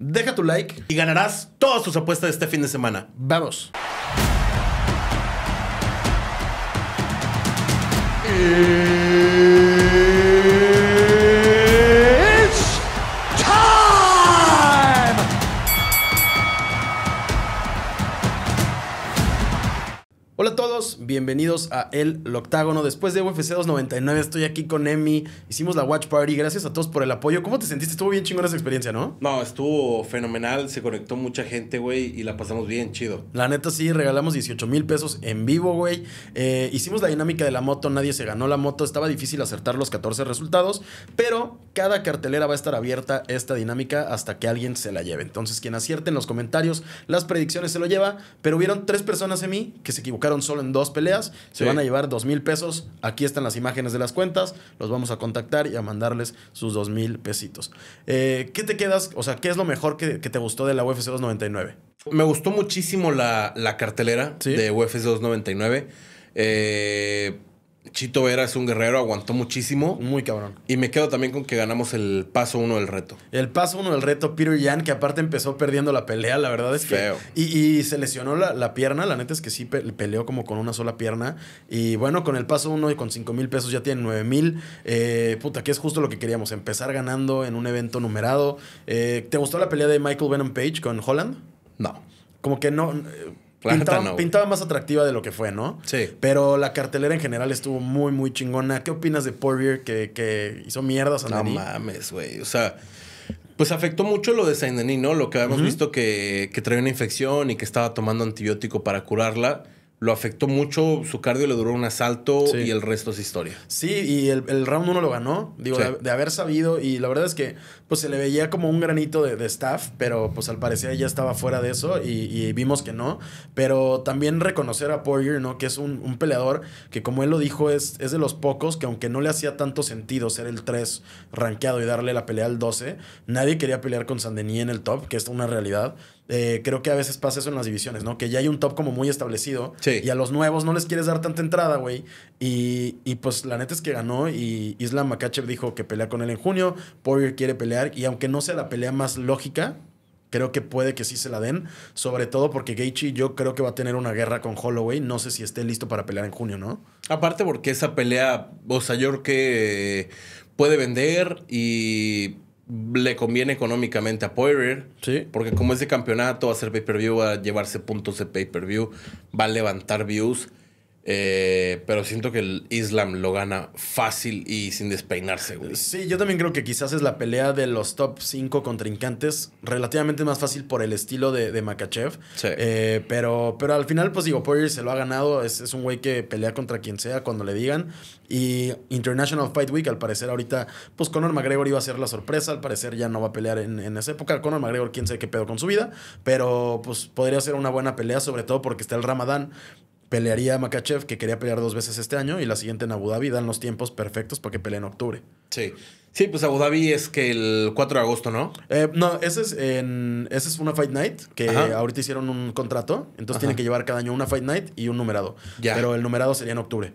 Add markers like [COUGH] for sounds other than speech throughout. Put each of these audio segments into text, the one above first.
Deja tu like y ganarás todas tus apuestas de este fin de semana. ¡Vamos! Eh. bienvenidos a El Octágono. Después de UFC 299 estoy aquí con Emi, hicimos la Watch Party, gracias a todos por el apoyo. ¿Cómo te sentiste? Estuvo bien chingona esa experiencia, ¿no? No, estuvo fenomenal, se conectó mucha gente, güey, y la pasamos bien chido. La neta sí, regalamos 18 mil pesos en vivo, güey. Eh, hicimos la dinámica de la moto, nadie se ganó la moto, estaba difícil acertar los 14 resultados, pero cada cartelera va a estar abierta esta dinámica hasta que alguien se la lleve. Entonces, quien acierte en los comentarios las predicciones se lo lleva, pero hubieron tres personas en mí que se equivocaron solo en dos peleas, se van a llevar dos mil pesos. Aquí están las imágenes de las cuentas, los vamos a contactar y a mandarles sus dos mil pesitos. Eh, ¿Qué te quedas? O sea, ¿qué es lo mejor que, te gustó de la UFC 299? Me gustó muchísimo la, cartelera de UFC 299. Eh Chito Vera es un guerrero, aguantó muchísimo. Muy cabrón. Y me quedo también con que ganamos el paso uno del reto. El paso uno del reto, Peter Yan, que aparte empezó perdiendo la pelea, la verdad es que. Y, se lesionó la, pierna, la neta es que sí peleó como con una sola pierna. Y bueno, con el paso uno y con cinco mil pesos ya tiene nueve mil. Eh, puta, que es justo lo que queríamos, empezar ganando en un evento numerado. Eh, ¿Te gustó la pelea de Michael Venom Page con Holland? No. Como que no pintaba más atractiva de lo que fue, ¿no? Sí. Pero la cartelera en general estuvo muy, muy chingona. ¿Qué opinas de Poirier que, que hizo mierdas a No mames, güey. O sea, pues afectó mucho lo de Saint Denis, ¿no? Lo que habíamos visto que, que traía una infección y que estaba tomando antibiótico para curarla lo afectó mucho, su cardio le duró un asalto y el resto es historia. Sí, y el, round uno lo ganó, digo, de, haber sabido, y la verdad es que pues se le veía como un granito de, staff, pero pues al parecer ya estaba fuera de eso y, vimos que no, pero también reconocer a Poirier, ¿no? Que es un, peleador que como él lo dijo, es, es de los pocos que aunque no le hacía tanto sentido ser el 3 rankeado y darle la pelea al 12, nadie quería pelear con Sandení en el top, que es una realidad, eh, creo que a veces pasa eso en las divisiones, ¿no? Que ya hay un top como muy establecido y a los nuevos no les quieres dar tanta entrada, güey. Y, y, pues la neta es que ganó y Islam Makachev dijo que pelea con él en junio, Poirier quiere pelear y aunque no sea la pelea más lógica, creo que puede que sí se la den, sobre todo porque Gaethje yo creo que va a tener una guerra con Holloway, no sé si esté listo para pelear en junio, ¿no? Aparte porque esa pelea, o sea, yo que puede vender y le conviene económicamente a Poirier. Porque como es de campeonato, va a ser pay-per-view, va a llevarse puntos de pay-per-view, va a levantar views. Eh, pero siento que el Islam lo gana fácil y sin despeinarse, güey. Sí, yo también creo que quizás es la pelea de los top 5 contrincantes relativamente más fácil por el estilo de, de Makachev. Eh, pero, pero al final, pues digo, Poirier se lo ha ganado. Es, es un güey que pelea contra quien sea cuando le digan. Y International Fight Week, al parecer ahorita, pues Conor McGregor iba a ser la sorpresa. Al parecer ya no va a pelear en, en esa época. Conor McGregor, quién sabe qué pedo con su vida. Pero pues podría ser una buena pelea, sobre todo porque está el Ramadán pelearía a Makachev, que quería pelear dos veces este año, y la siguiente en Abu Dhabi. Dan los tiempos perfectos para que pelee en octubre. Sí. Sí, pues Abu Dhabi es que el 4 de agosto, ¿no? Eh, no, ese es, en, ese es una Fight Night, que ahorita hicieron un contrato. Entonces tiene tienen que llevar cada año una Fight Night y un numerado. Pero el numerado sería en octubre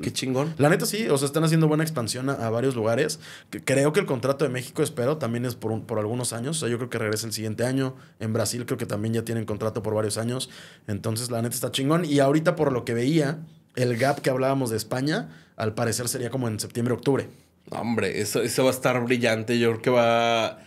qué chingón. La neta sí, o sea, están haciendo buena expansión a, varios lugares. creo que el contrato de México, espero, también es por, por algunos años. O sea, yo creo que regresa el siguiente año. En Brasil creo que también ya tienen contrato por varios años. Entonces, la neta está chingón. Y ahorita, por lo que veía, el gap que hablábamos de España, al parecer sería como en septiembre, octubre. Hombre, eso, eso va a estar brillante. Yo creo que va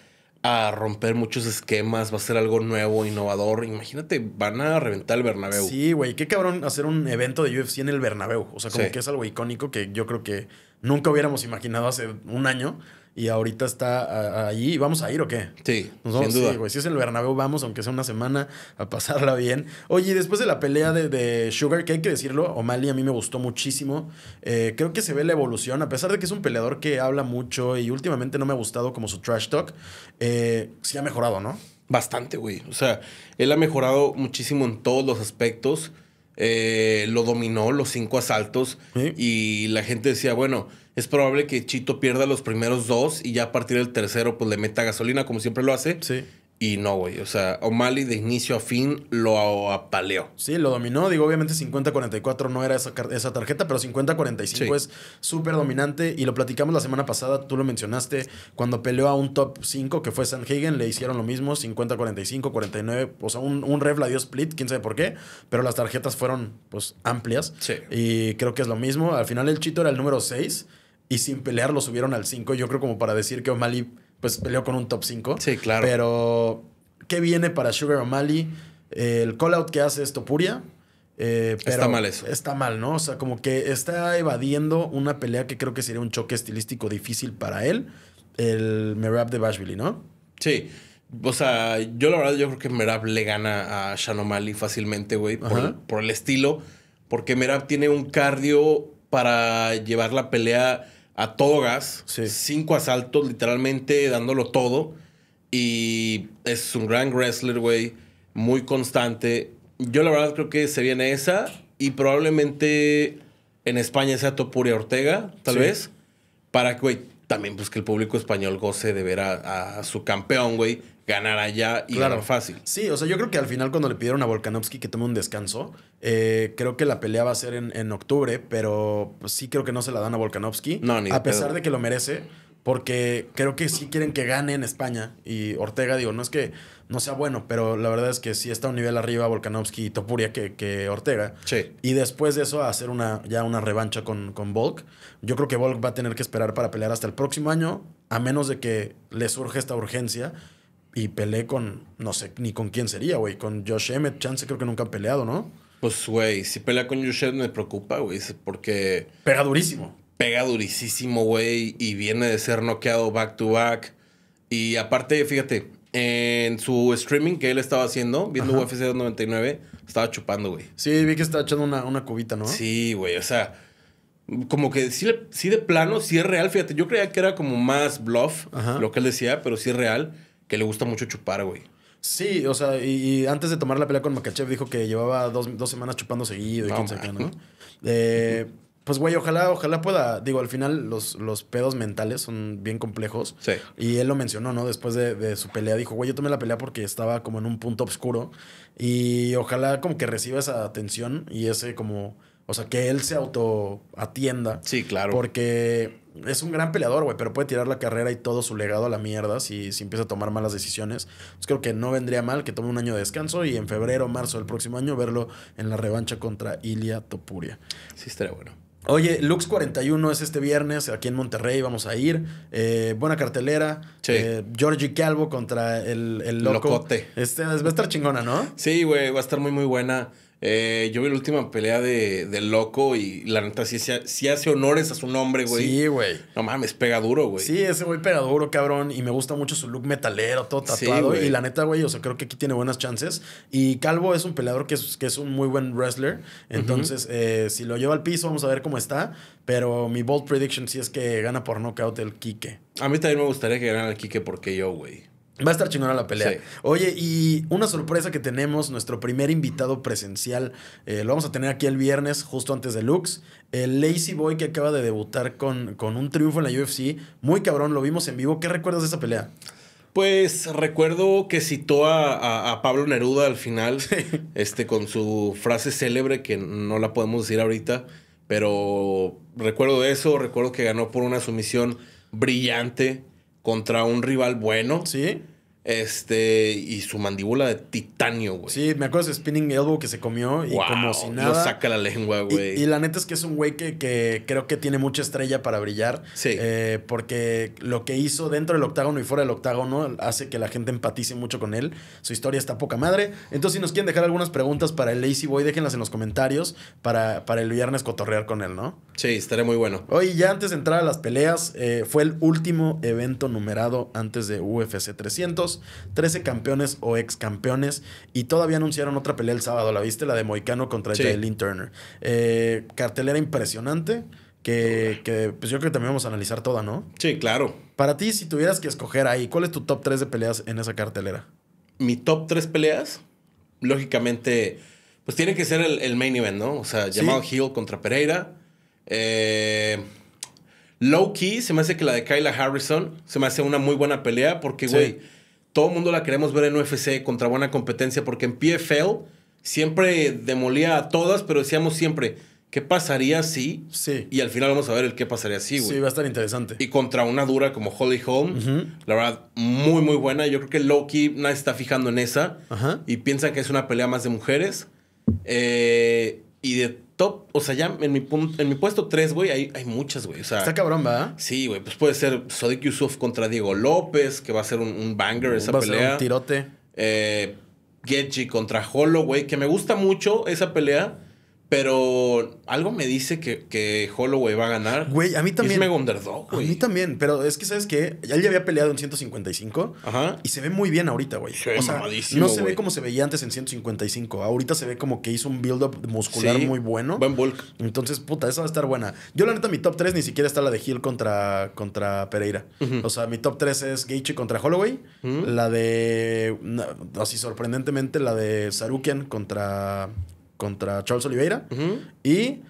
a romper muchos esquemas, va a ser algo nuevo, innovador. Imagínate, van a reventar el Bernabéu. Sí, güey, qué cabrón hacer un evento de UFC en el Bernabéu. O sea, como que es algo icónico que yo creo que nunca hubiéramos imaginado hace un año y ahorita está ahí. ¿Vamos a ir o qué? Sí, sin duda. Si es el Bernabéu, vamos, aunque sea una semana, a pasarla bien. Oye, después de la pelea de, Sugar, que hay que decirlo, O'Malley a mí me gustó muchísimo. Eh, creo que se ve la evolución, a pesar de que es un peleador que habla mucho y últimamente no me ha gustado como su trash talk, eh, sí ha mejorado, ¿no? Bastante, güey. O sea, él ha mejorado muchísimo en todos los aspectos. Eh, lo dominó los cinco asaltos y la gente decía, bueno, es probable que Chito pierda los primeros dos y ya a partir del tercero pues le meta gasolina como siempre lo hace. Sí. Y no, güey. O sea, O'Malley de inicio a fin lo apaleó. Sí, lo dominó. Digo, obviamente 50-44 no era esa, tarjeta, pero 50-45 es súper dominante. Y lo platicamos la semana pasada, tú lo mencionaste. Cuando peleó a un top 5, que fue San Hagen le hicieron lo mismo, 50-45, 49. O sea, un, un ref la dio split, quién sabe por qué. Pero las tarjetas fueron, pues, amplias. Sí. Y creo que es lo mismo. Al final el Chito era el número 6 y sin pelear lo subieron al 5. Yo creo como para decir que O'Malley pues peleó con un top 5. Sí, claro. Pero, ¿qué viene para Sugar O'Malley? el call-out que hace es Topuria. Eh, está mal eso. Está mal, ¿no? O sea, como que está evadiendo una pelea que creo que sería un choque estilístico difícil para él, el Merab de Bashvili, ¿no? Sí. O sea, yo la verdad yo creo que Merab le gana a Shano O'Malley fácilmente, güey, por, por, el estilo, porque Merab tiene un cardio para llevar la pelea a togas, gas, cinco asaltos, literalmente dándolo todo. Y es un gran wrestler, güey, muy constante. Yo la verdad creo que se viene esa y probablemente en España sea Topuria Ortega, tal vez, para que, güey, también pues que el público español goce de ver a, a su campeón, güey, ganar allá y claro. fácil. Sí, o sea, yo creo que al final cuando le pidieron a Volkanovski que tome un descanso, eh, creo que la pelea va a ser en, octubre, pero pues, sí creo que no se la dan a Volkanovski, no, a pesar de que lo merece, porque creo que sí quieren que gane en España y Ortega, digo, no es que no sea bueno, pero la verdad es que sí está a un nivel arriba Volkanovski y Topuria que, Ortega. Sí. Y después de eso hacer una, ya una revancha con, con Volk. Yo creo que Volk va a tener que esperar para pelear hasta el próximo año, a menos de que le surge esta urgencia y peleé con, no sé ni con quién sería, güey. Con Josh Emmett, chance creo que nunca ha peleado, ¿no? Pues, güey, si pelea con Josh Emmett me preocupa, güey, porque... Pega durísimo. Pega durísimo, güey, y viene de ser noqueado back to back. Y aparte, fíjate, en su streaming que él estaba haciendo, viendo UFC 299, estaba chupando, güey. Sí, vi que estaba echando una, una cubita, ¿no? Sí, güey, o sea como que sí, sí, de plano, sí es real. Fíjate, yo creía que era como más bluff lo que él decía, pero sí es real que le gusta mucho chupar, güey. Sí, o sea, y, antes de tomar la pelea con Makachev dijo que llevaba dos, semanas chupando seguido y quién sabe qué, ¿no? Eh, pues, güey, ojalá, ojalá pueda. Digo, al final los, los pedos mentales son bien complejos. Sí. Y él lo mencionó, ¿no? Después de, de su pelea, dijo, güey, yo tomé la pelea porque estaba como en un punto oscuro. Y ojalá como que reciba esa atención y ese como o sea, que él se auto atienda, Sí, claro. Porque es un gran peleador, güey, pero puede tirar la carrera y todo su legado a la mierda si, empieza a tomar malas decisiones. Pues creo que no vendría mal que tome un año de descanso y en febrero, marzo del próximo año verlo en la revancha contra Ilia Topuria. Sí, estaría bueno. Oye, Lux 41 es este viernes aquí en Monterrey, vamos a ir. Eh, buena cartelera. Sí. Eh, Georgie Calvo contra el, el loco. Locote. Este, va a estar chingona, ¿no? Sí, güey, va a estar muy, muy buena. Eh, yo vi la última pelea de, Loco y la neta sí, hace honores a su nombre, güey. Sí, güey. No mames, pega duro, güey. Sí, ese güey pega duro, cabrón. Y me gusta mucho su look metalero, todo tatuado. y la neta, güey, o sea, creo que aquí tiene buenas chances. Y Calvo es un peleador que es, que es un muy buen wrestler. Entonces, eh, si lo lleva al piso, vamos a ver cómo está. Pero mi bold prediction sí es que gana por knockout el Quique. A mí también me gustaría que ganara el Quique porque yo, güey. Va a estar chingona la pelea. Oye, y una sorpresa que tenemos, nuestro primer invitado presencial, eh, lo vamos a tener aquí el viernes, justo antes de Lux. El Lazy Boy que acaba de debutar con, con un triunfo en la UFC. Muy cabrón, lo vimos en vivo. ¿Qué recuerdas de esa pelea? Pues recuerdo que citó a, Pablo Neruda al final, este, con su frase célebre que no la podemos decir ahorita, pero recuerdo eso, recuerdo que ganó por una sumisión brillante contra un rival bueno. Sí. Este, y su mandíbula de titanio, güey. Sí, me acuerdo de Spinning Elbow que se comió y como si nada. Lo saca la lengua, güey. Y, la neta es que es un güey que, creo que tiene mucha estrella para brillar. Sí. Eh, porque lo que hizo dentro del octágono y fuera del octágono hace que la gente empatice mucho con él. Su historia está poca madre. Entonces, si nos quieren dejar algunas preguntas para el Lazy Boy, déjenlas en los comentarios para, para el viernes cotorrear con él, ¿no? Sí, estaré muy bueno. Oye, ya antes de entrar a las peleas, eh, fue el último evento numerado antes de UFC 300. 13 campeones o ex campeones. Y todavía anunciaron otra pelea el sábado, ¿la viste? La de Moicano contra sí. Turner. Eh, cartelera impresionante. Que, pues yo creo que también vamos a analizar toda, ¿no? Sí, claro. Para ti, si tuvieras que escoger ahí, ¿cuál es tu top 3 de peleas en esa cartelera? Mi top 3 peleas, lógicamente, pues tiene que ser el, main event, ¿no? O sea, llamado Hill contra Pereira. Eh, low key, se me hace que la de Kyla Harrison se me hace una muy buena pelea porque, güey todo el mundo la queremos ver en UFC contra buena competencia, porque en PFL siempre demolía a todas, pero decíamos siempre, ¿qué pasaría si? Sí. Y al final vamos a ver el qué pasaría si, güey. Sí, va a estar interesante. Y contra una dura como Holly Holm, la verdad, muy, muy buena. Yo creo que Loki nadie está fijando en esa. Y piensa que es una pelea más de mujeres. Eh, y de o sea, ya en mi, en mi puesto 3, güey, hay, muchas, güey. Está cabrón, ¿verdad? Sí, güey. Pues puede ser Sodic Yusuf contra Diego López, que va a ser un, banger uh, esa va pelea. ser un tirote. Eh, Getchi contra Holloway, que me gusta mucho esa pelea. Pero algo me dice que, Holloway va a ganar. Güey, a mí también. Es underdog, güey. A mí también, pero es que, ¿sabes qué? Él ya había peleado en 155 Ajá. y se ve muy bien ahorita, güey. o no se ve como se veía antes en 155. Ahorita se ve como que hizo un build-up muscular muy bueno. Buen bulk. Entonces, puta, esa va a estar buena. Yo, la neta, mi top 3 ni siquiera está la de Hill contra, contra Pereira. O sea, mi top 3 es Gaethje contra Holloway. La de. Así sorprendentemente, la de Sarukian contra contra Charles Oliveira. Y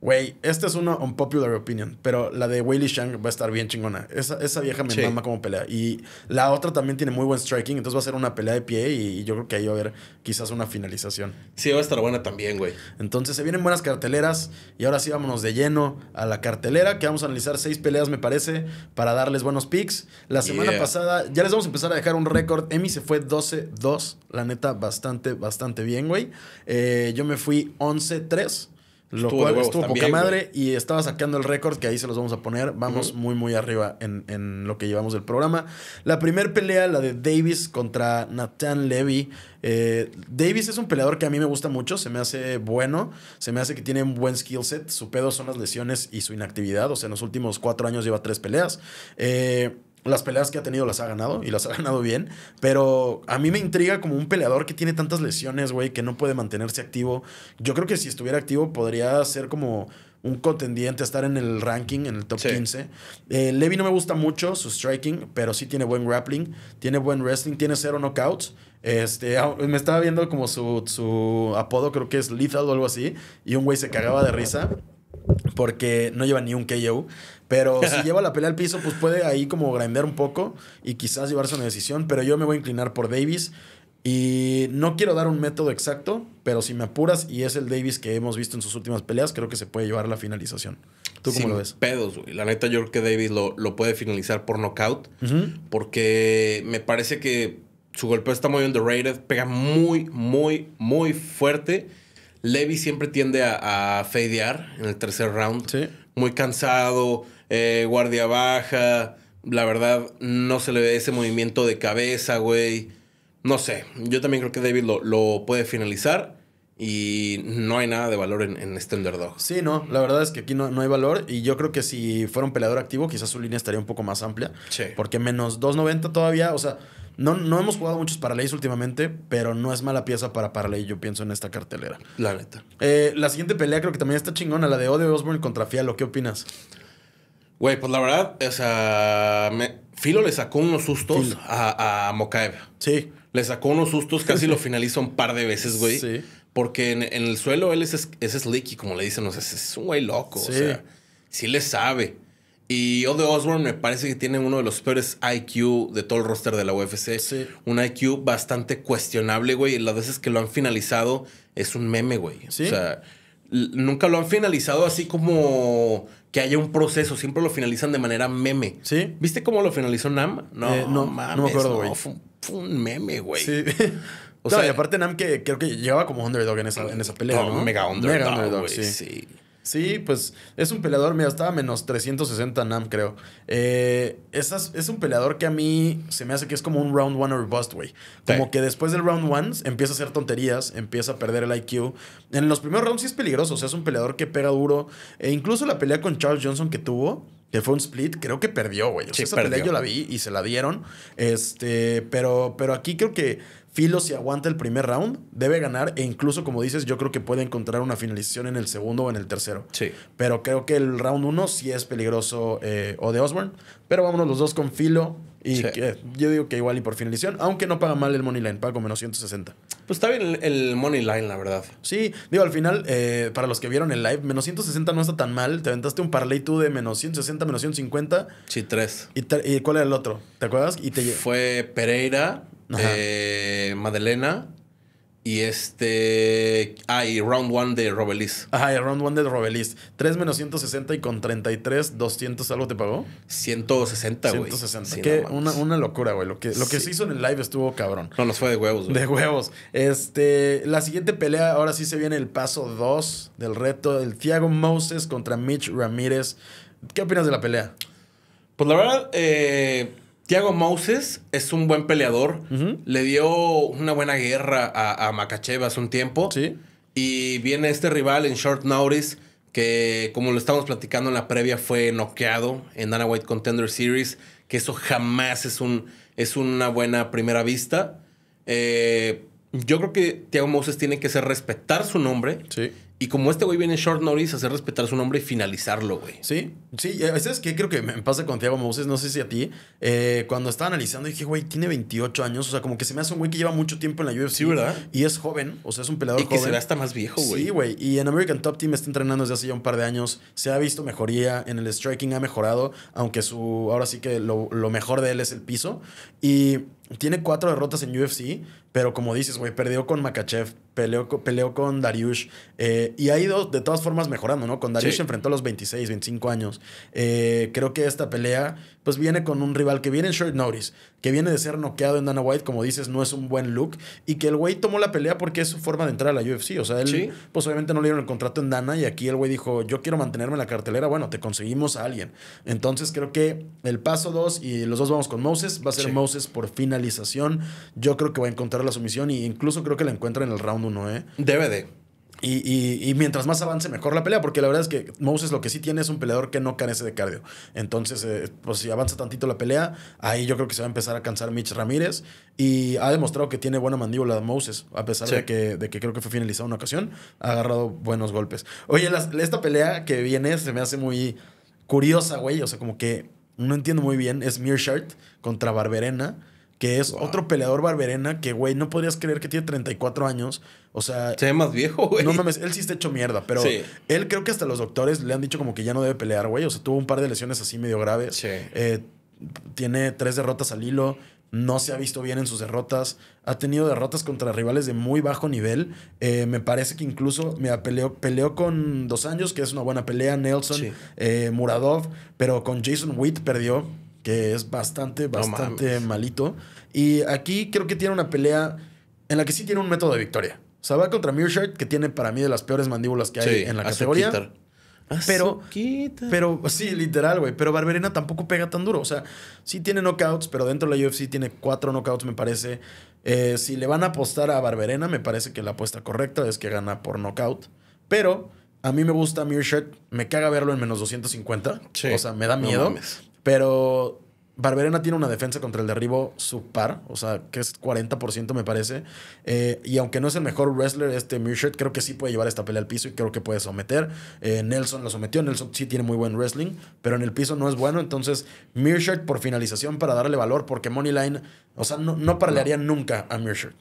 Güey, esta es una unpopular opinion, pero la de Weili Shang va a estar bien chingona. Esa, vieja me llama mama como pelea. Y la otra también tiene muy buen striking, entonces va a ser una pelea de pie y, yo creo que ahí va a haber quizás una finalización. Sí, va a estar buena también, güey. Entonces se vienen buenas carteleras y ahora sí vámonos de lleno a la cartelera, que vamos a analizar seis peleas, me parece, para darles buenos picks. La semana pasada ya les vamos a empezar a dejar un récord. Emi se fue 12-2, la neta, bastante, bastante bien, güey. Eh, yo me fui 11-3. Lo cual estuvo poca madre y estaba sacando el récord, que ahí se los vamos a poner. Vamos muy, muy arriba en, lo que llevamos del programa. La primer pelea, la de Davis contra Nathan Levy. Eh, Davis es un peleador que a mí me gusta mucho, se me hace bueno, se me hace que tiene un buen skill set. Su pedo son las lesiones y su inactividad. O sea, en los últimos cuatro años lleva tres peleas. Eh las peleas que ha tenido las ha ganado y las ha [LAUGHS] ganado bien. Pero a mí me intriga como un peleador que tiene tantas lesiones, güey, que no puede mantenerse activo. Yo creo que si estuviera activo podría ser como un contendiente estar en el ranking, en el top 15. Eh, Levy no me gusta mucho su striking, pero sí tiene buen grappling, tiene buen wrestling, tiene cero knockouts. Este, me estaba viendo como su, apodo, creo que es Lethal o algo así, y un güey se cagaba de risa porque no lleva ni un KO. Pero si [LAUGHS] lleva la pelea al piso, pues puede ahí como grandear un poco y quizás llevarse una decisión. Pero yo me voy a inclinar por Davis. Y no quiero dar un método exacto, pero si me apuras y es el Davis que hemos visto en sus últimas peleas, creo que se puede llevar a la finalización. ¿Tú cómo lo ves? Pedos, güey. La neta, yo creo que Davis lo, puede finalizar por knockout, porque me parece que su golpeo está muy underrated, pega muy, muy, muy fuerte. Levy siempre tiende a, a fadear en el tercer round. Muy cansado eh, guardia baja. La verdad, no se le ve ese movimiento de cabeza, güey. No sé. Yo también creo que David lo, puede finalizar. Y no hay nada de valor en, en este underdog. Sí, no, la verdad es que aquí no, no, hay valor. Y yo creo que si fuera un peleador activo, quizás su línea estaría un poco más amplia. Sí. Porque menos 2.90 todavía, o sea, no, no hemos jugado muchos paralelos últimamente, pero no es mala pieza para paralel, yo pienso, en esta cartelera. La neta. Eh, la siguiente pelea creo que también está chingona, la de Ode Osborne contra Fialo. ¿Qué opinas? Güey, pues la verdad, o sea, Filo le sacó unos sustos a, a Mokaev. Sí. Le sacó unos sustos, casi lo finaliza un par de veces, güey. Sí. Porque en, el suelo él es, es slicky, como le dicen, o sea, es un güey loco, o sea, sí le sabe. Y Ode Osborne me parece que tiene uno de los peores IQ de todo el roster de la UFC. Sí. Un IQ bastante cuestionable, güey. Las veces que lo han finalizado es un meme, güey. O sea, nunca lo han finalizado así como que haya un proceso. Siempre lo finalizan de manera meme. ¿Sí? ¿Viste cómo lo finalizó Nam? No, no eh, mames. No No, fue, un meme, güey. Sí. [LAUGHS] o sea, y aparte Nam que creo que Llegaba como underdog en esa, en esa pelea, Mega underdog, Mega underdog, sí. sí. Sí, pues es un peleador, mira, estaba menos 360 NAM, creo. Eh, esas, es un peleador que a mí se me hace que es como un round one or bust, güey. Como que después del round one empieza a hacer tonterías, empieza a perder el IQ. En los primeros rounds sí es peligroso, o sea, es un peleador que pega duro. E incluso la pelea con Charles Johnson que tuvo, que fue un split, creo que perdió, güey. esa pelea yo la vi y se la dieron. Este, pero, pero aquí creo que Filo, si aguanta el primer round, debe ganar. E incluso, como dices, yo creo que puede encontrar una finalización en el segundo o en el tercero. Sí. Pero creo que el round uno sí es peligroso eh, o de Osborne. Pero vámonos los dos con Filo. Y yo digo que igual y por finalización, aunque no paga mal el money line, paga menos 160. Pues está bien el, money line, la verdad. Sí, digo, al final, eh, para los que vieron el live, menos 160 no está tan mal. Te aventaste un parlay tú de menos 160, menos 150. Sí, tres. ¿Y, y cuál era el otro? ¿Te acuerdas? Y te... Fue Pereira, eh, Madalena y este. Ah, y Round one de Robelis. Ajá, y Round one de Robelis. 3 menos 160 y con 33, 200 algo te pagó. 160, güey. 160. que una, locura, güey. Lo que, lo que se hizo en el live estuvo cabrón. No, nos fue de huevos, güey. De huevos. Este. La siguiente pelea, ahora sí se viene el paso 2 del reto. El Thiago Moses contra Mitch Ramírez. ¿Qué opinas de la pelea? Pues la verdad, eh Tiago Moses es un buen peleador. Le dio una buena guerra a, Makachev hace un tiempo. Sí. Y viene este rival en short notice que, como lo estamos platicando en la previa, fue noqueado en Dana White Contender Series. Que eso jamás es, un, es una buena primera vista. Eh, yo creo que Tiago Moses tiene que ser respetar su nombre. Sí. Y como este güey viene short notice, hacer respetar su nombre y finalizarlo, güey. Sí, sí. ¿Sabes que Creo que me pasa con Thiago Moses, no sé si a ti. Eh, cuando estaba analizando, dije, güey, tiene 28 años. O sea, como que se me hace un güey que lleva mucho tiempo en la UFC. Sí, ¿verdad? Y es joven, o sea, es un peleador joven. Y que se ve hasta más viejo, güey. Sí, güey. Y en American Top Team está entrenando desde hace ya un par de años. Se ha visto mejoría. En el striking ha mejorado, aunque su. Ahora sí que lo, lo mejor de él es el piso. Y tiene cuatro derrotas en UFC, pero como dices, güey, perdió con Makachev, peleó, con Dariush eh, y ha ido de todas formas mejorando, ¿no? Con Dariush enfrentó a los 26, 25 años. Eh, creo que esta pelea, pues viene con un rival que viene en short notice, que viene de ser noqueado en Dana White, como dices, no es un buen look. Y que el güey tomó la pelea porque es su forma de entrar a la UFC. O sea, él, pues obviamente no le dieron el contrato en Dana y aquí el güey dijo, yo quiero mantenerme en la cartelera, bueno, te conseguimos a alguien. Entonces creo que el paso 2 y los dos vamos con Moses, va a ser Moses por finalización. Yo creo que va a encontrar la sumisión y incluso creo que la encuentra en el round uno. ¿eh? Debe y, mientras más avance, mejor la pelea, porque la verdad es que Moses lo que sí tiene es un peleador que no carece de cardio. Entonces, eh, pues si avanza tantito la pelea, ahí yo creo que se va a empezar a cansar Mitch Ramírez. Y ha demostrado que tiene buena mandíbula Moses, a pesar de, que, creo que fue finalizado una ocasión, ha agarrado buenos golpes. Oye, esta pelea que viene se me hace muy curiosa, güey. O sea, como que no entiendo muy bien. Es Mearshart contra Barberena que es otro peleador barberena que, güey, no podrías creer que tiene 34 años. O sea. Se ve más viejo, güey. No mames, él sí está hecho mierda, pero él creo que hasta los doctores le han dicho como que ya no debe pelear, güey. O sea, tuvo un par de lesiones así medio graves. Sí. Eh, tiene tres derrotas al hilo. No se ha visto bien en sus derrotas. Ha tenido derrotas contra rivales de muy bajo nivel. Eh, me parece que incluso me peleó, peleó con Dos Años, que es una buena pelea. Nelson, eh, Muradov, pero con Jason Witt perdió que es bastante, bastante malito. Y aquí creo que tiene una pelea en la que sí tiene un método de victoria. O sea, va contra Mearshart, que tiene para mí de las peores mandíbulas que hay en la categoría. Pero, pero sí, literal, güey. Pero Barberena tampoco pega tan duro. O sea, sí tiene knockouts, pero dentro de la UFC tiene cuatro knockouts, me parece. Eh, si le van a apostar a Barberena, me parece que la apuesta correcta es que gana por knockout. Pero a mí me gusta Mearshart. Me caga verlo en menos 250. O sea, me da miedo. Pero Barberena tiene una defensa contra el derribo subpar, o sea, que es 40% me parece. Eh, y aunque no es el mejor wrestler, este Meershirt, creo que sí puede llevar esta pelea al piso y creo que puede someter. Eh, Nelson lo sometió, Nelson sí tiene muy buen wrestling, pero en el piso no es bueno. Entonces, Meershirt por finalización para darle valor, porque Moneyline, o sea, no, no nunca a Meershirt.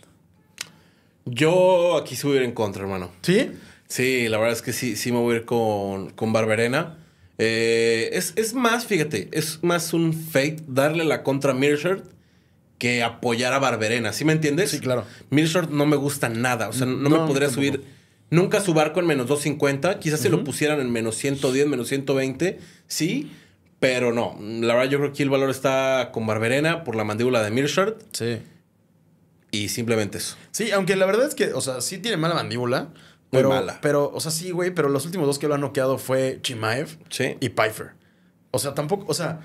Yo aquí sí voy a ir en contra, hermano. ¿Sí? Sí, la verdad es que sí, sí me voy a ir con, con Barberena. Eh, es, es, más, fíjate, es más un fake darle la contra a que apoyar a Barberena. ¿Sí me entiendes? Sí, claro. Mirshard no me gusta nada. O sea, no, me podría subir nunca su barco en menos 250. Quizás si lo pusieran en menos 110, menos 120. Sí. Pero no, la verdad yo creo que el valor está con Barberena por la mandíbula de Mearshirt. Sí. Y simplemente eso. Sí, aunque la verdad es que, o sea, sí tiene mala mandíbula, pero, mala. Pero, o sea, sí, güey, pero los últimos dos que lo han noqueado fue Chimaev y Pfeiffer. O sea, tampoco, o sea,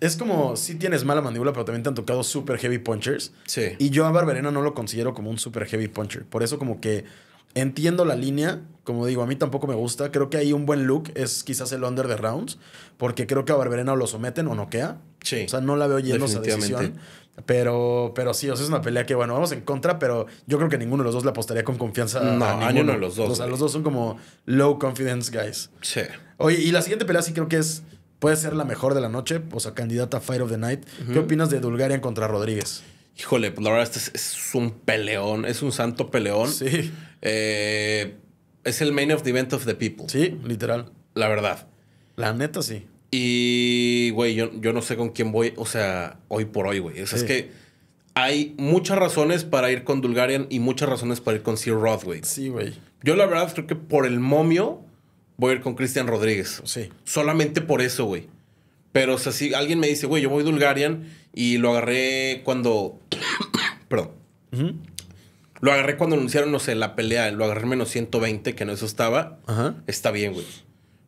es como si sí tienes mala mandíbula, pero también te han tocado super heavy punchers. Sí. Y yo a Barberena no lo considero como un super heavy puncher. Por eso como que entiendo la línea. Como digo, a mí tampoco me gusta. Creo que hay un buen look es quizás el under the rounds. Porque creo que a Barberena lo someten o noquea. Sí. O sea, no la veo yendo esa decisión. Pero, pero sí, o sea, es una pelea que, bueno, vamos en contra, pero yo creo que ninguno de los dos le apostaría con confianza. No, ninguno de los dos. O sea, los dos son como low confidence guys. Sí. Oye, y la siguiente pelea sí creo que es, puede ser la mejor de la noche, o sea, candidata a Fight of the Night. ¿Qué opinas de Dulgarian contra Rodríguez? Híjole, pues, la verdad, este es, un peleón, es un santo peleón. Sí. Eh, es el main event of the people. Sí, literal. La verdad. La neta, sí. Y, güey, yo, yo no sé con quién voy, o sea, hoy por hoy, güey. O sea, es que hay muchas razones para ir con Dulgarian y muchas razones para ir con Sir Roth, Sí, güey. Yo la verdad creo que por el momio voy a ir con Cristian Rodríguez. Sí. Solamente por eso, güey. Pero, o sea, si alguien me dice, güey, yo voy Dulgarian y lo agarré cuando... [COUGHS] Perdón. Lo agarré cuando anunciaron, no sé, la pelea. Lo agarré menos 120, que no eso estaba. Ajá. Está bien, güey.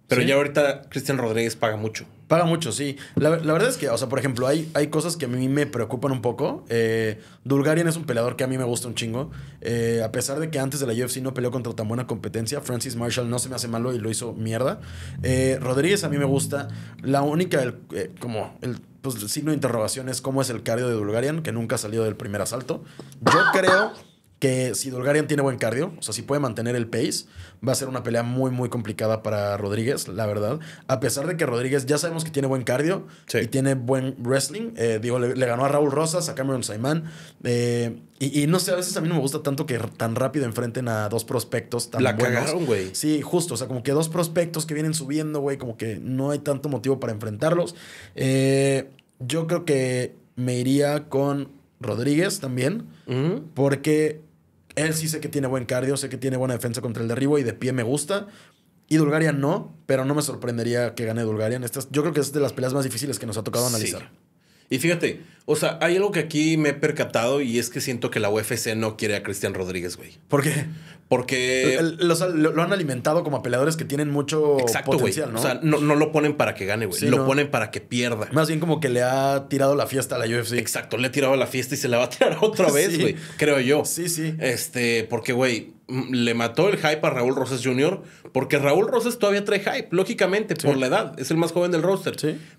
Pero ya ahorita Cristian Rodríguez paga mucho. Paga mucho, sí. La, verdad es que, o sea, por ejemplo, hay, hay cosas que a mí me preocupan un poco. Eh, Dulgarian es un peleador que a mí me gusta un chingo. Eh, a pesar de que antes de la UFC no peleó contra tan buena competencia, Francis Marshall no se me hace malo y lo hizo mierda. Eh, Rodríguez a mí me gusta. La única, como pues, el signo de interrogación es cómo es el cardio de Dulgarian, que nunca ha salido del primer asalto. Yo creo que si Dolgarian tiene buen cardio, o sea, si puede mantener el pace, va a ser una pelea muy, muy complicada para Rodríguez, la verdad. A pesar de que Rodríguez ya sabemos que tiene buen cardio y tiene buen wrestling. Eh, digo, le, ganó a Raúl Rosas, a Cameron Saimán. Eh, y, no sé, a veces a mí no me gusta tanto que tan rápido enfrenten a dos prospectos tan la cagaron, güey. Sí, justo. O sea, como que dos prospectos que vienen subiendo, güey, como que no hay tanto motivo para enfrentarlos. Eh, yo creo que me iría con Rodríguez también, porque él sí sé que tiene buen cardio, sé que tiene buena defensa contra el derribo y de pie me gusta. Y Dulgaria no, pero no me sorprendería que gane Dulgaria. estas, yo creo que es de las peleas más difíciles que nos ha tocado analizar. Y fíjate, o sea, hay algo que aquí me he percatado y es que siento que la UFC no quiere a Cristian Rodríguez, güey. ¿Por qué? Porque. lo, han alimentado como a peleadores que tienen mucho Exacto, potencial, ¿no? O sea, no, lo ponen para que gane, güey. lo ponen para que pierda. Más bien como que le ha tirado la fiesta a la UFC. Exacto, le ha tirado la fiesta y se la va a tirar [LAUGHS] otra vez, güey. Creo yo. Sí, sí. Este, porque, güey, le mató el hype a Raúl Rosas Jr., porque Raúl Rosas todavía trae hype, lógicamente, por la edad. Es el más joven del roster.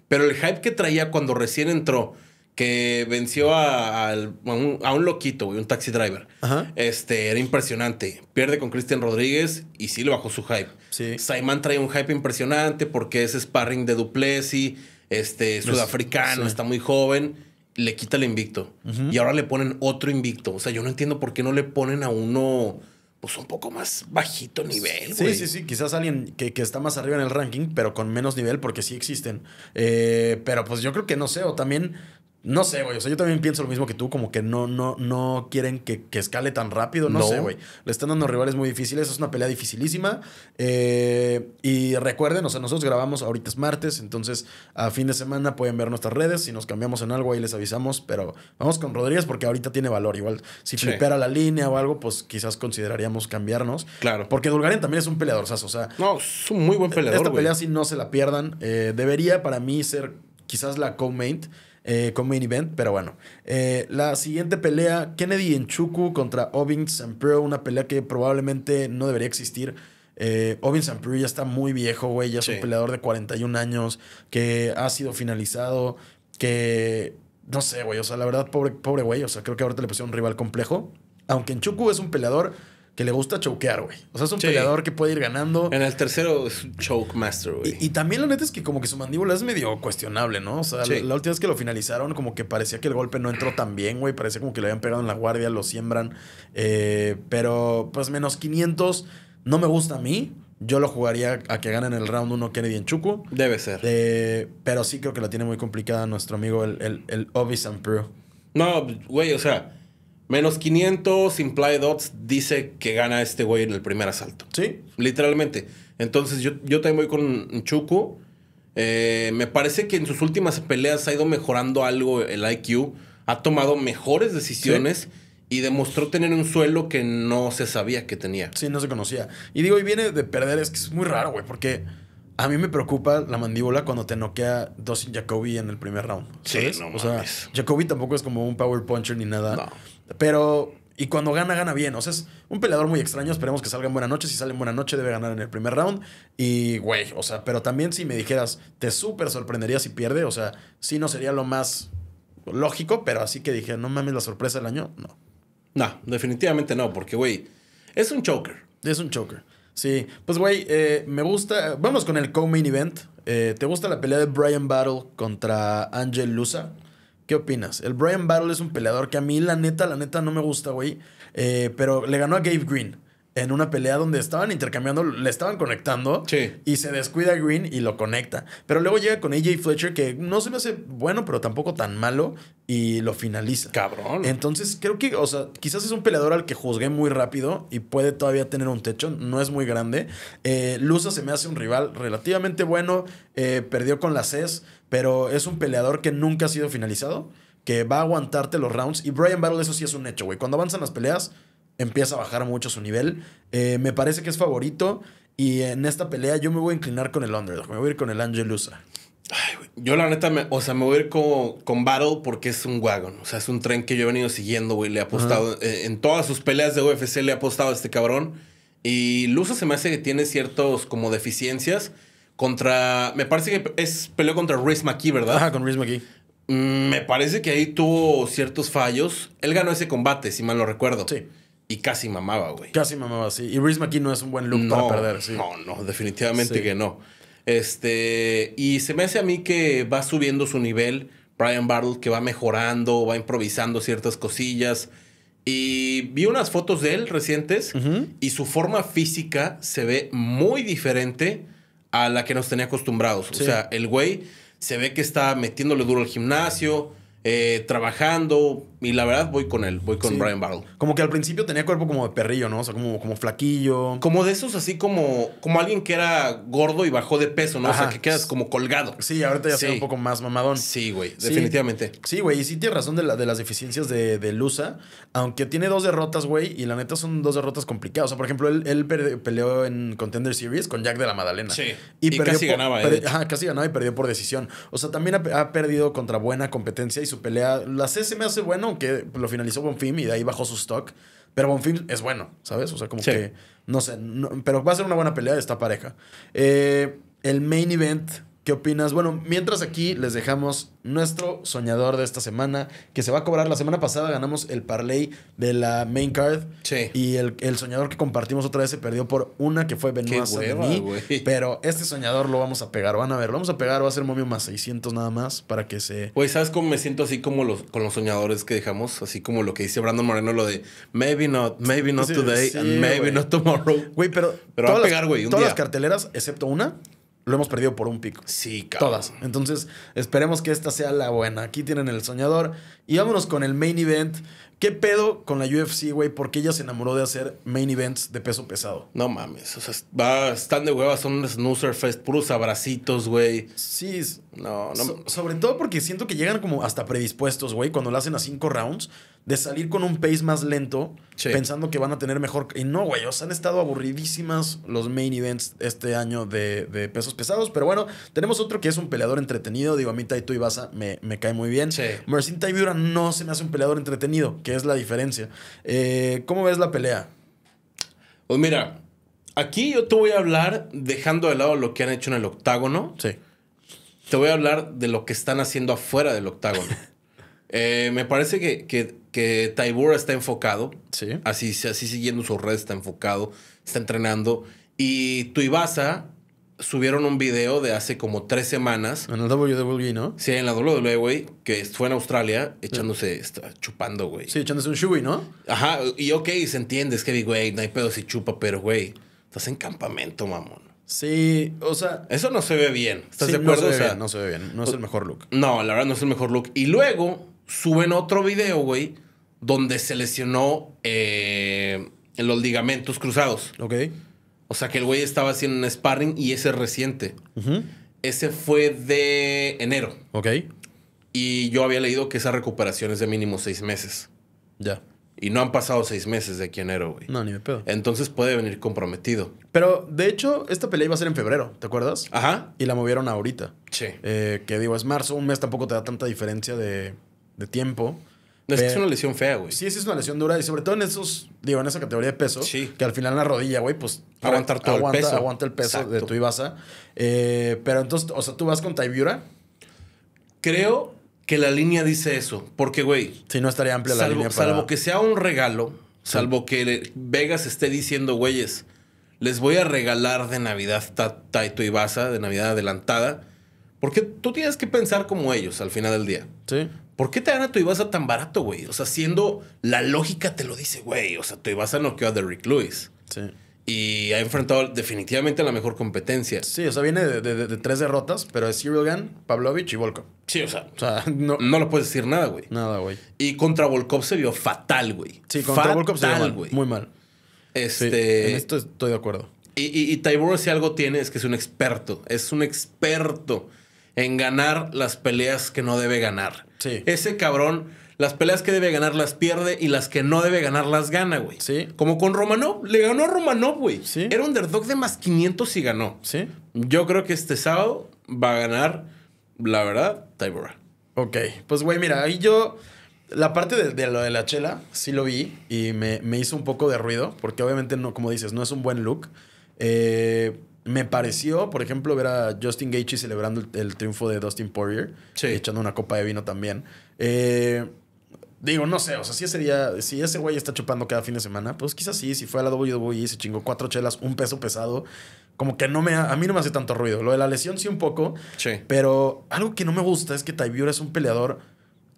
Pero el hype que traía cuando recién entró, que venció a, a, un, loquito, y un taxi driver. Este, era impresionante. Pierde con Cristian Rodríguez y sí le bajó su hype. Sí. Simon trae un hype impresionante porque es sparring de Duplessis, este, sudafricano, está muy joven. Le quita el invicto. Y ahora le ponen otro invicto. O sea, yo no entiendo por qué no le ponen a uno pues un poco más bajito nivel. Sí, sí, sí, quizás alguien que, que, está más arriba en el ranking, pero con menos nivel porque sí existen. Eh, pero pues yo creo que no sé, o también no sé, güey. O sea, yo también pienso lo mismo que tú, como que no, no, no quieren que, escale tan rápido. No, sé, güey. Le están dando rivales muy difíciles. Es una pelea dificilísima. Eh, y recuerden, o sea, nosotros grabamos ahorita es martes, entonces a fin de semana pueden ver nuestras redes. Si nos cambiamos en algo, ahí les avisamos. Pero vamos con Rodríguez porque ahorita tiene valor. Igual, si sí. la línea o algo, pues quizás consideraríamos cambiarnos. Claro. Porque Dulgarian también es un peleador. O sea, no, es un muy buen peleador. Esta pelea, si no se la pierdan, eh, debería para mí ser quizás la co mate eh, con main event, pero bueno. Eh, la siguiente pelea, Kennedy en Enchuku contra and Sampero, una pelea que probablemente no debería existir. Eh, Ovin ya está muy viejo, güey, ya es un peleador de 41 años, que ha sido finalizado, que... No sé, güey, o sea, la verdad, pobre, pobre güey, o sea, creo que ahorita le pusieron un rival complejo. Aunque en Enchuku es un peleador que le gusta chokear, güey. O sea, es un peleador que puede ir ganando. En el tercero es un choke master, güey. Y, también la neta es que como que su mandíbula es medio cuestionable, ¿no? O sea, la, última vez que lo finalizaron, como que parecía que el golpe no entró tan bien, güey. Parecía como que lo habían pegado en la guardia, lo siembran. Eh, pero pues menos 500 no me gusta a mí. Yo lo jugaría a que gane en el round 1 Kennedy en Chuku. Debe ser. Eh, pero sí creo que la tiene muy complicada nuestro amigo el, el, el No, güey, o sea Menos 500, implied Dots dice que gana este güey en el primer asalto. Sí. Literalmente. Entonces yo, yo también voy con Chuku. Eh, me parece que en sus últimas peleas ha ido mejorando algo el IQ. Ha tomado mejores decisiones. Y demostró tener un suelo que no se sabía que tenía. Sí, no se conocía. Y digo, y viene de perder, es que es muy raro, güey, porque a mí me preocupa la mandíbula cuando te noquea dos Jacoby en el primer round. Sí, no O sea, Jacoby tampoco es como un power puncher ni nada. No. Pero, y cuando gana, gana bien. O sea, es un peleador muy extraño. Esperemos que salga en buena noche. Si sale en buena noche, debe ganar en el primer round. Y, güey, o sea, pero también si me dijeras, te súper sorprendería si pierde. O sea, sí no sería lo más lógico, pero así que dije, no mames la sorpresa del año, no. No, definitivamente no, porque, güey, es un choker. Es un choker. Sí, pues, güey, eh, me gusta. Vamos con el co-main event. Eh, ¿Te gusta la pelea de Brian Battle contra Angel Lusa? ¿Qué opinas? El Brian Battle es un peleador que a mí, la neta, la neta, no me gusta, güey. Eh, pero le ganó a Gabe Green en una pelea donde estaban intercambiando, le estaban conectando sí. y se descuida Green y lo conecta. Pero luego llega con AJ Fletcher que no se me hace bueno, pero tampoco tan malo y lo finaliza. Cabrón. Entonces creo que, o sea, quizás es un peleador al que juzgué muy rápido y puede todavía tener un techo, no es muy grande. Eh, Lusa se me hace un rival relativamente bueno, eh, perdió con la CES. Pero es un peleador que nunca ha sido finalizado, que va a aguantarte los rounds. Y Brian Battle, eso sí es un hecho, güey. Cuando avanzan las peleas, empieza a bajar mucho su nivel. Eh, me parece que es favorito. Y en esta pelea yo me voy a inclinar con el underdog. Me voy a ir con el Angelusa. Ay, yo la neta, o sea, me voy a ir con, con Battle porque es un wagon. O sea, es un tren que yo he venido siguiendo, güey. Le he apostado. Eh, en todas sus peleas de UFC le he apostado a este cabrón. Y Lusa se me hace que tiene ciertos como deficiencias contra. Me parece que es peleó contra Rhys McKee, ¿verdad? Ajá, con Rhys McKee. Mm, me parece que ahí tuvo ciertos fallos. Él ganó ese combate, si mal no recuerdo. Sí. Y casi mamaba, güey. Casi mamaba, sí. Y Rhys McKee no es un buen look no, para perder, No, no, definitivamente que no. Este. Y se me hace a mí que va subiendo su nivel. Brian Bartle que va mejorando, va improvisando ciertas cosillas. Y vi unas fotos de él recientes y su forma física se ve muy diferente a la que nos tenía acostumbrados. O sea, el güey se ve que está metiéndole duro al gimnasio, eh, trabajando, y la verdad, voy con él, voy con Brian Barlow. Como que al principio tenía cuerpo como de perrillo, ¿no? O sea, como, como flaquillo. Como de esos, así como, como alguien que era gordo y bajó de peso, ¿no? O sea, que quedas como colgado. Sí, ahorita ya se ve un poco más mamadón. Sí, güey, definitivamente. Sí, güey, y sí tiene razón de, la, de las deficiencias de, de, Lusa, aunque tiene dos derrotas, güey, y la neta son dos derrotas complicadas. O sea, por ejemplo, él, peleó en Contender Series con Jack de la Madalena. Sí. Y, casi ganaba, eh, Ajá, casi ganaba y perdió por decisión. O sea, también ha, perdido contra buena competencia y su pelea, la C se me hace bueno que lo finalizó Bonfim y de ahí bajó su stock. Pero Bonfim es bueno, ¿sabes? O sea, como que. No sé. pero va a ser una buena pelea de esta pareja. Eh, el main event ¿Qué opinas? Bueno, mientras aquí les dejamos nuestro soñador de esta semana, que se va a cobrar. La semana pasada ganamos el parlay de la main card. Y el, soñador que compartimos otra vez se perdió por una que fue Benoit Pero este soñador lo vamos a pegar. Van a ver, lo vamos a pegar. Va a ser momio más 600 nada más para que se... Pues ¿sabes cómo me siento así como con los soñadores que dejamos? Así como lo que dice Brandon Moreno, lo de maybe not, maybe not today, maybe not tomorrow. Güey, pero... Pero a pegar, güey, Todas las carteleras, excepto una, lo hemos perdido por un pico. Sí, cabrón. Todas. Entonces, esperemos que esta sea la buena. Aquí tienen el soñador. Y vámonos con el main event. ¿Qué pedo con la UFC, güey? Porque ella se enamoró de hacer main events de peso pesado. No mames. O sea, están de huevas, son un snoozer fest, puros abracitos, güey. Sí. No, no. sobre todo porque siento que llegan como hasta predispuestos, güey, cuando lo hacen a cinco rounds de salir con un pace más lento, pensando que van a tener mejor. Y no, güey, o han estado aburridísimas los main events este año de, pesos pesados. Pero bueno, tenemos otro que es un peleador entretenido. Digo, a mí Taito Ibasa me, me cae muy bien. Sí. y Taibura no se me hace un peleador entretenido, que es la diferencia. Eh, ¿Cómo ves la pelea? Pues mira, aquí yo te voy a hablar, dejando de lado lo que han hecho en el octágono. Sí. Te voy a hablar de lo que están haciendo afuera del octágono. [LAUGHS] Eh, me parece que, que, está enfocado. Sí. Así, así siguiendo su red, está enfocado, está entrenando. Y Tuibasa subieron un video de hace como tres semanas. En la WWE, ¿no? Sí, en la WWE, güey, que fue en Australia, echándose, está chupando, güey. Sí, echándose un shui, ¿no? Ajá, y ok, se entiende, es que, güey, no hay pedo si chupa, pero, güey, estás en campamento, mamón. Sí, o sea. Eso no se ve bien. ¿Estás de acuerdo? o sea, no se ve bien. No es el mejor look. No, la verdad no es el mejor look. Y luego suben otro video, güey, donde se lesionó en eh, los ligamentos cruzados. Ok. O sea que el güey estaba haciendo un sparring y ese es reciente. Ese fue de enero. Ok. Y yo había leído que esa recuperación es de mínimo seis meses. Ya. Y no han pasado seis meses de aquí enero, güey. No, ni me pedo. Entonces puede venir comprometido. Pero, de hecho, esta pelea iba a ser en febrero, ¿te acuerdas? Ajá. Y la movieron ahorita. Sí. Eh, que digo, es marzo, un mes tampoco te da tanta diferencia de, de tiempo. es que es una lesión fea, güey. Sí, sí es una lesión dura. Y sobre todo en esos, digo, en esa categoría de peso. Sí. Que al final la rodilla, güey, pues. Aguantar todo aguanta, el peso. Aguanta el peso de tu Ibasa. Eh, pero entonces, o sea, tú vas con Taibiura. Creo que la línea dice eso. Porque, güey. si no estaría amplia la línea para... Salvo que sea un regalo. Salvo que Vegas esté diciendo, güeyes, les voy a regalar de Navidad Taito Ibasa, de Navidad adelantada. Porque tú tienes que pensar como ellos al final del día. Sí. ¿Por qué te gana Ibaza tan barato, güey? O sea, siendo la lógica te lo dice, güey. O sea, tu no noqueó a Derrick Lewis. Sí. Y ha enfrentado definitivamente la mejor competencia. Sí, o sea, viene de, tres derrotas, pero es Cyril Gann, Pavlovich y Volkov. Sí, o sea, o sea [LAUGHS] no, no lo puedes decir nada, güey. Nada, güey. Y contra Volkov se vio fatal, güey. Sí, contra Volkov se vio güey. Muy mal. Este... en esto estoy de acuerdo. Y, y, si algo tiene, es que es un experto. Es un experto en ganar las peleas que no debe ganar. Sí. Ese cabrón, las peleas que debe ganar las pierde y las que no debe ganar las gana, güey. Sí. Como con Romanov. Le ganó a Romanov, güey. Sí. Era underdog de más 500 y ganó. Sí. Yo creo que este sábado va a ganar, la verdad, Tybora. Ok. Pues, güey, mira, ahí yo. La parte de, lo de la chela sí lo vi y me, me, hizo un poco de ruido, porque obviamente, no, como dices, no es un buen look. Eh, me pareció, por ejemplo, ver a Justin Gaethje celebrando el, triunfo de Dustin Poirier, echando una copa de vino también. Eh, digo, no sé, o sea, si ese si ese güey está chupando cada fin de semana, pues quizás sí, si fue a la WWE, se chingó cuatro chelas, un peso pesado, como que no me, a mí no me hace tanto ruido. Lo de la lesión sí un poco, pero algo que no me gusta es que Taibiura es un peleador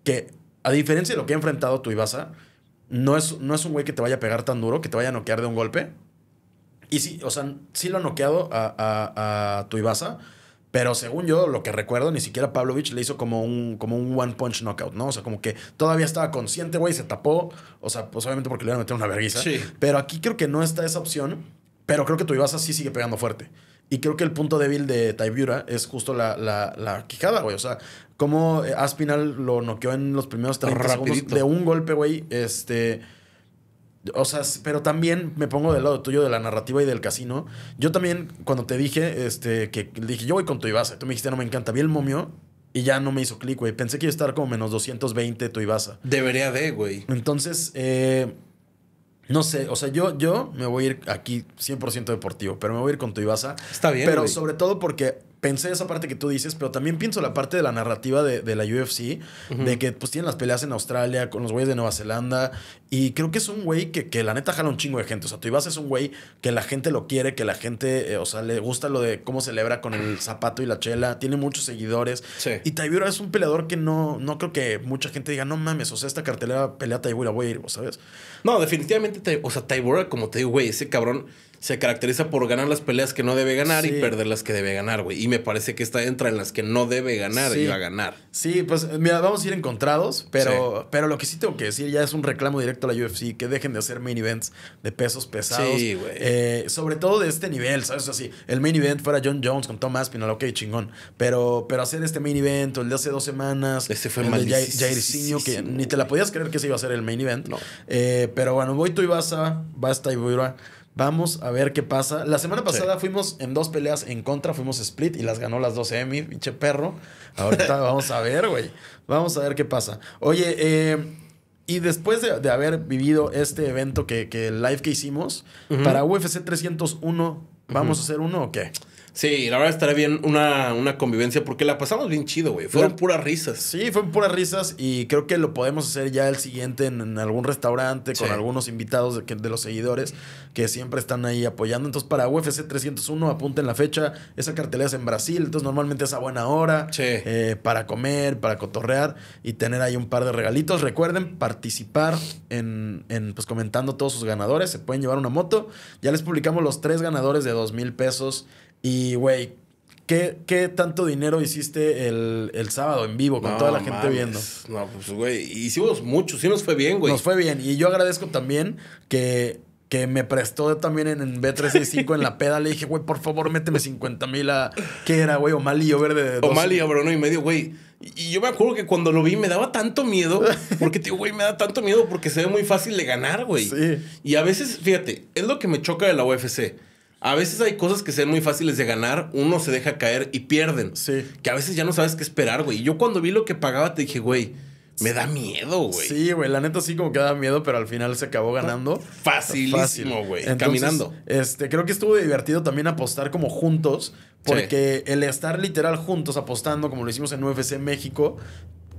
que, a diferencia de lo que ha enfrentado tu no es, no es un güey que te vaya a pegar tan duro, que te vaya a noquear de un golpe. Y sí, o sea, sí lo ha noqueado a, a, a pero según yo, lo que recuerdo, ni siquiera Pavlovich le hizo como un, como un one punch knockout, ¿no? O sea, como que todavía estaba consciente, güey, se tapó. O sea, posiblemente pues, porque le iban a meter una vergüenza. Sí. Pero aquí creo que no está esa opción, pero creo que Tuivasa sí sigue pegando fuerte. Y creo que el punto débil de Taibura es justo la, la, la quijada, güey. O sea, como eh, Aspinal lo noqueó en los primeros 30 de un golpe, güey. Este o sea, pero también me pongo del lado tuyo de la narrativa y del casino. Yo también, cuando te dije, este, que dije, yo voy con tu Ibasa, tú me dijiste, no me encanta, vi el momio y ya no me hizo clic, güey. Pensé que iba a estar como menos 220 tu Ibaza. Debería de, güey. Entonces, eh, no sé, o sea, yo, yo me voy a ir aquí 100% deportivo, pero me voy a ir con tu Ibaza. Está bien. Pero sobre todo porque pensé esa parte que tú dices, pero también pienso la parte de la narrativa de, la UFC, de que pues tienen las peleas en Australia con los güeyes de Nueva Zelanda, y creo que es un güey que, la neta jala un chingo de gente, o sea, tú es un güey que la gente lo quiere, que la gente, eh, o sea, le gusta lo de cómo celebra con el zapato y la chela, tiene muchos seguidores, sí. y Taibura es un peleador que no, no creo que mucha gente diga, no mames, o sea, esta cartelera pelea Taibura, voy a ir, ¿sabes? No, definitivamente, o sea, Taibura, como te digo, güey, ese cabrón se caracteriza por ganar las peleas que no debe ganar y perder las que debe ganar, güey. Y me parece que esta entra en las que no debe ganar y va a ganar. Sí, pues mira, vamos a ir encontrados, pero, pero lo que sí tengo que decir ya es un reclamo directo a la UFC, que dejen de hacer main events de pesos pesados. Sí, güey. Eh, sobre todo de este nivel, ¿sabes? Así, el main event fuera John Jones con Tom Aspinall, ok, chingón. Pero, pero hacer este main event, el de hace dos semanas, fue el que ni te la podías creer que se iba a hacer el main event. No. Eh, pero bueno, voy tú y vas a, basta y voy a Vamos a ver qué pasa. La semana pasada fuimos en dos peleas en contra, fuimos split y las ganó las dos Emmy, pinche perro. Ahorita [LAUGHS] vamos a ver, güey. Vamos a ver qué pasa. Oye, eh, y después de, haber vivido este evento que, que live que hicimos, para UFC 301, ¿vamos a hacer uno o qué? Sí, la verdad estaría bien una, una convivencia porque la pasamos bien chido, güey. Fueron puras risas. Sí, fueron puras risas y creo que lo podemos hacer ya el siguiente en, algún restaurante con algunos invitados de, los seguidores que siempre están ahí apoyando. Entonces, para UFC 301, apunten la fecha. Esa cartelera es en Brasil, entonces normalmente es a buena hora eh, para comer, para cotorrear y tener ahí un par de regalitos. Recuerden participar en, en pues comentando todos sus ganadores. Se pueden llevar una moto. Ya les publicamos los tres ganadores de dos mil pesos y, güey, ¿qué, ¿qué, tanto dinero hiciste el, sábado en vivo con toda la gente viendo? No, pues, güey, hicimos mucho, sí nos fue bien, güey. Nos fue bien. Y yo agradezco también que que me prestó también en, B365 en la peda. Le dije, güey, por favor, méteme 50 mil a. ¿Qué era, güey? O o verde. Mali, bro, no y medio, güey. Y yo me acuerdo que cuando lo vi me daba tanto miedo. [LAUGHS] Porque, tío, güey, me da tanto miedo porque se ve muy fácil de ganar, güey. Sí. Y a veces, fíjate, es lo que me choca de la UFC. A veces hay cosas que sean muy fáciles de ganar, uno se deja caer y pierden. Sí. Que a veces ya no sabes qué esperar, güey. yo cuando vi lo que pagaba te dije, güey, me da miedo, güey. Sí, güey, la neta sí como que da miedo, pero al final se acabó ganando. Facilísimo, güey. Caminando. Este, creo que estuvo divertido también apostar como juntos, porque el estar literal juntos apostando, como lo hicimos en UFC México,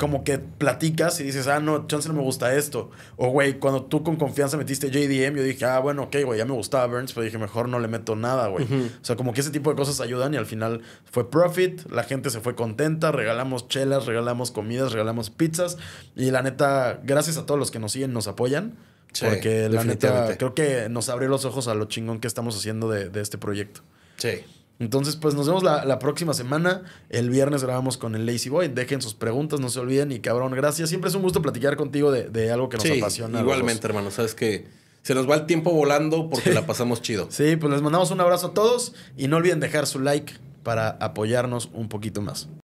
como que platicas y dices, ah, no, chance no me gusta esto. O, güey, cuando tú con confianza metiste JDM, yo dije, ah, bueno, ok, güey, ya me gustaba Burns, pero dije, mejor no le meto nada, güey. O sea, como que ese tipo de cosas ayudan y al final fue profit, la gente se fue contenta, regalamos chelas, regalamos comidas, regalamos pizzas. Y la neta, gracias a todos los que nos siguen, nos apoyan. porque la neta, creo que nos abrió los ojos a lo chingón que estamos haciendo de, de este proyecto. Sí. Entonces, pues nos vemos la, próxima semana. El viernes grabamos con el Lazy Boy. Dejen sus preguntas, no se olviden. Y cabrón, gracias. Siempre es un gusto platicar contigo de, algo que nos apasiona. Igualmente, hermano. Sabes que se nos va el tiempo volando porque la pasamos chido. Sí, pues les mandamos un abrazo a todos y no olviden dejar su like para apoyarnos un poquito más.